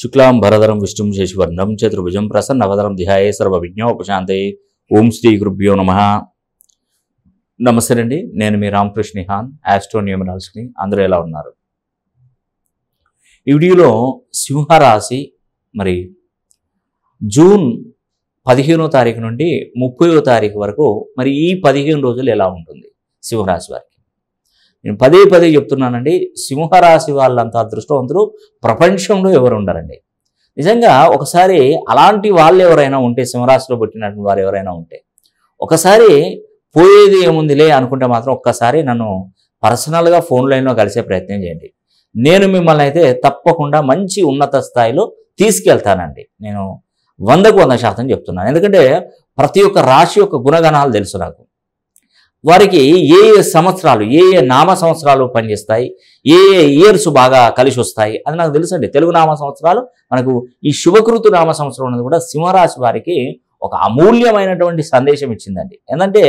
శుక్లాం భరధరం విష్ణుం శశివర్ణం చతుర్భుజం ప్రసన్నవదరం ధ్యాయ సర్వ విజ్ఞోపశాంతి ఓం శ్రీ గురుభ్యో నమ నమస్తే అండి నేను మీ రామకృష్ణ హాన్ ఆస్ట్రోన్యూమరాల్స్ని అందరూ ఎలా ఉన్నారు ఈ వీడియోలో సింహరాశి మరి జూన్ పదిహేనో తారీఖు నుండి ముప్పయో తారీఖు వరకు మరి ఈ పదిహేను రోజులు ఎలా ఉంటుంది సింహరాశి వారికి నేను పదే పదే చెప్తున్నానండి సింహరాశి వాళ్ళంత అదృష్టవంతులు ప్రపంచంలో ఎవరు ఉండరండి నిజంగా ఒకసారి అలాంటి వాళ్ళు ఎవరైనా ఉంటే సింహరాశిలో పుట్టినటువంటి వారు ఎవరైనా ఉంటే ఒకసారి పోయేది ఏముందిలే అనుకుంటే మాత్రం ఒక్కసారి నన్ను పర్సనల్గా ఫోన్ లైన్లో కలిసే ప్రయత్నం చేయండి నేను మిమ్మల్ని అయితే తప్పకుండా మంచి ఉన్నత స్థాయిలో తీసుకెళ్తానండి నేను వందకు వంద శాతం చెప్తున్నాను ఎందుకంటే ప్రతి ఒక్క రాశి యొక్క గుణగణాలు తెలుసు నాకు వారికి ఏ ఏ సంవత్సరాలు ఏ ఏ నామ సంవత్సరాలు పనిచేస్తాయి ఏ ఏ ఇయర్స్ బాగా కలిసి వస్తాయి అది నాకు తెలుసండి తెలుగు నామ సంవత్సరాలు మనకు ఈ శుభకృతు నామ సంవత్సరం అనేది కూడా సింహరాశి వారికి ఒక అమూల్యమైనటువంటి సందేశం ఇచ్చిందండి ఏంటంటే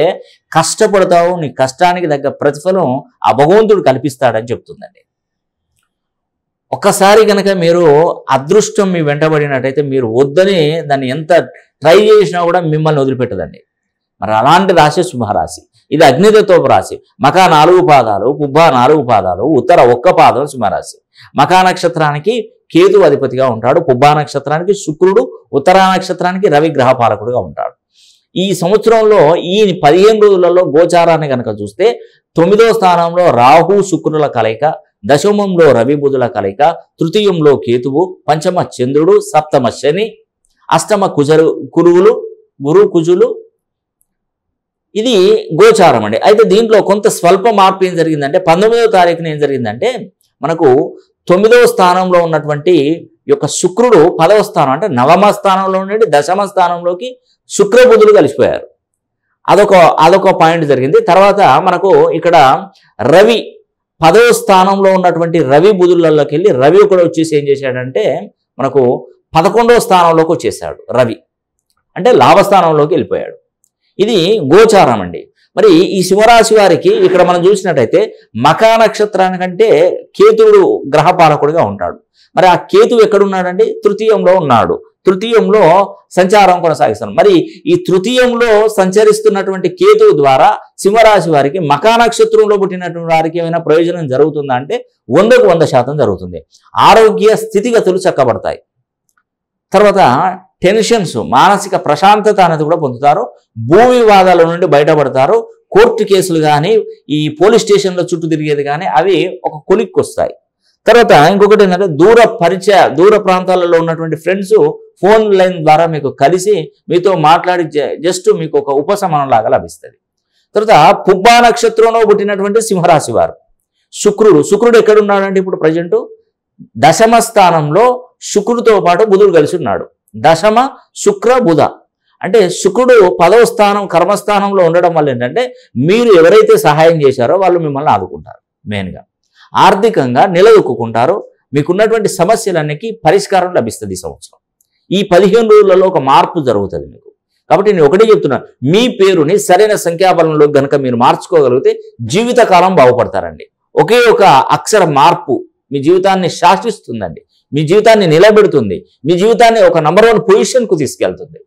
కష్టపడతావు నీ కష్టానికి తగ్గ ప్రతిఫలం ఆ భగవంతుడు కల్పిస్తాడని చెప్తుందండి ఒక్కసారి కనుక మీరు అదృష్టం మీ వెంటబడినట్టయితే మీరు వద్దని దాన్ని ఎంత ట్రై చేసినా కూడా మిమ్మల్ని వదిలిపెట్టదండి మరి అలాంటి రాశి సింహరాశి ఇది అగ్నితత్వపు రాశి మకా నాలుగు పాదాలు కుబ్బ నాలుగు పాదాలు ఉత్తర ఒక్క పాదం సింహరాశి మకా నక్షత్రానికి కేతు అధిపతిగా ఉంటాడు కుబ్బ నక్షత్రానికి శుక్రుడు ఉత్తర నక్షత్రానికి రవి గ్రహ పాలకుడుగా ఉంటాడు ఈ సంవత్సరంలో ఈ పదిహేను రోజులలో గోచారాన్ని కనుక చూస్తే తొమ్మిదో స్థానంలో రాహు శుక్రుల కలయిక దశమంలో రవి బుధుల కలయిక తృతీయంలో కేతువు పంచమ చంద్రుడు సప్తమ శని అష్టమ కుజరు కురువులు గురు కుజులు ఇది గోచారం అండి అయితే దీంట్లో కొంత స్వల్ప మార్పు ఏం జరిగిందంటే పంతొమ్మిదవ తారీఖున ఏం జరిగిందంటే మనకు తొమ్మిదవ స్థానంలో ఉన్నటువంటి యొక్క శుక్రుడు పదవ స్థానం అంటే నవమ స్థానంలో నుండి దశమ స్థానంలోకి శుక్రబుధులు కలిసిపోయారు అదొక అదొక పాయింట్ జరిగింది తర్వాత మనకు ఇక్కడ రవి పదవ స్థానంలో ఉన్నటువంటి రవి బుధులలోకి వెళ్ళి రవి కూడా వచ్చేసి ఏం చేశాడంటే మనకు పదకొండవ స్థానంలోకి వచ్చేసాడు రవి అంటే లాభస్థానంలోకి వెళ్ళిపోయాడు ఇది గోచారం అండి మరి ఈ సింహరాశి వారికి ఇక్కడ మనం చూసినట్టయితే మకా నక్షత్రానికంటే కేతువుడు గ్రహపాలకుడిగా ఉంటాడు మరి ఆ కేతువు ఎక్కడున్నాడండి తృతీయంలో ఉన్నాడు తృతీయంలో సంచారం కొనసాగిస్తాను మరి ఈ తృతీయంలో సంచరిస్తున్నటువంటి కేతువు ద్వారా సింహరాశి వారికి మకా నక్షత్రంలో పుట్టినటువంటి వారికి ఏమైనా ప్రయోజనం జరుగుతుందా అంటే వందకు వంద శాతం జరుగుతుంది ఆరోగ్య స్థితిగతులు చక్కబడతాయి తర్వాత టెన్షన్స్ మానసిక ప్రశాంతత అనేది కూడా పొందుతారు భూమి వివాదాల నుండి బయటపడతారు కోర్టు కేసులు కానీ ఈ పోలీస్ స్టేషన్లో చుట్టూ తిరిగేది కానీ అవి ఒక కొలిక్కి వస్తాయి తర్వాత ఇంకొకటి ఏంటంటే దూర పరిచయ దూర ప్రాంతాలలో ఉన్నటువంటి ఫ్రెండ్స్ ఫోన్ లైన్ ద్వారా మీకు కలిసి మీతో మాట్లాడి జస్ట్ మీకు ఒక ఉపశమనం లాగా లభిస్తుంది తర్వాత పుబ్బా నక్షత్రంలో పుట్టినటువంటి సింహరాశి వారు శుక్రుడు శుక్రుడు ఎక్కడున్నాడంటే ఇప్పుడు ప్రజెంట్ దశమ స్థానంలో శుక్రుడితో పాటు బుధుడు కలిసి ఉన్నాడు దశమ శుక్ర బుధ అంటే శుక్రుడు పదవ స్థానం కర్మస్థానంలో ఉండడం వల్ల ఏంటంటే మీరు ఎవరైతే సహాయం చేశారో వాళ్ళు మిమ్మల్ని ఆదుకుంటారు మెయిన్గా ఆర్థికంగా నిలదొక్కుంటారు మీకున్నటువంటి సమస్యలన్నీ పరిష్కారం లభిస్తుంది ఈ సంవత్సరం ఈ పదిహేను రోజులలో ఒక మార్పు జరుగుతుంది మీకు కాబట్టి నేను ఒకటే చెప్తున్నాను మీ పేరుని సరైన సంఖ్యాబలంలో గనక మీరు మార్చుకోగలిగితే జీవితకాలం బాగుపడతారండి ఒకే ఒక అక్షర మార్పు మీ జీవితాన్ని శాసిస్తుందండి మీ జీవితాన్ని నిలబెడుతుంది మీ జీవితాన్ని ఒక నంబర్ వన్ పొజిషన్కు తీసుకెళ్తుంది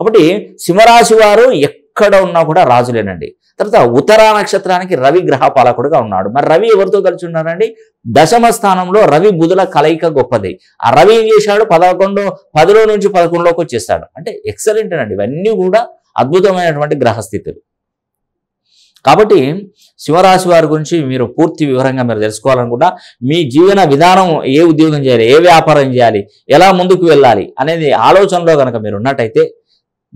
కాబట్టి సింహరాశి వారు ఎక్కడ ఉన్నా కూడా రాజులేనండి తర్వాత ఉత్తరా నక్షత్రానికి రవి గ్రహ పాలకుడుగా ఉన్నాడు మరి రవి ఎవరితో కలిసి ఉన్నారండి దశమ స్థానంలో రవి బుధుల కలయిక గొప్పది ఆ రవి ఏం చేశాడు పదకొండు పదిలో నుంచి పదకొండులోకి వచ్చేస్తాడు అంటే ఎక్సలెంట్ అండి ఇవన్నీ కూడా అద్భుతమైనటువంటి గ్రహస్థితులు కాబట్టి శివరాశి వారి గురించి మీరు పూర్తి వివరంగా మీరు తెలుసుకోవాలనుకుంటా మీ జీవన విధానం ఏ ఉద్యోగం చేయాలి ఏ వ్యాపారం చేయాలి ఎలా ముందుకు వెళ్ళాలి అనేది ఆలోచనలో కనుక మీరు ఉన్నట్టయితే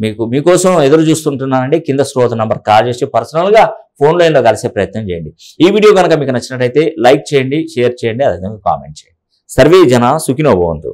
మీకు మీకోసం ఎదురు చూస్తుంటున్నానండి కింద శ్రోత నంబర్ కాల్ చేసి పర్సనల్గా ఫోన్ లైన్లో కలిసే ప్రయత్నం చేయండి ఈ వీడియో కనుక మీకు నచ్చినట్టయితే లైక్ చేయండి షేర్ చేయండి అదేవిధంగా కామెంట్ చేయండి సర్వే జన సుఖినోభవంతు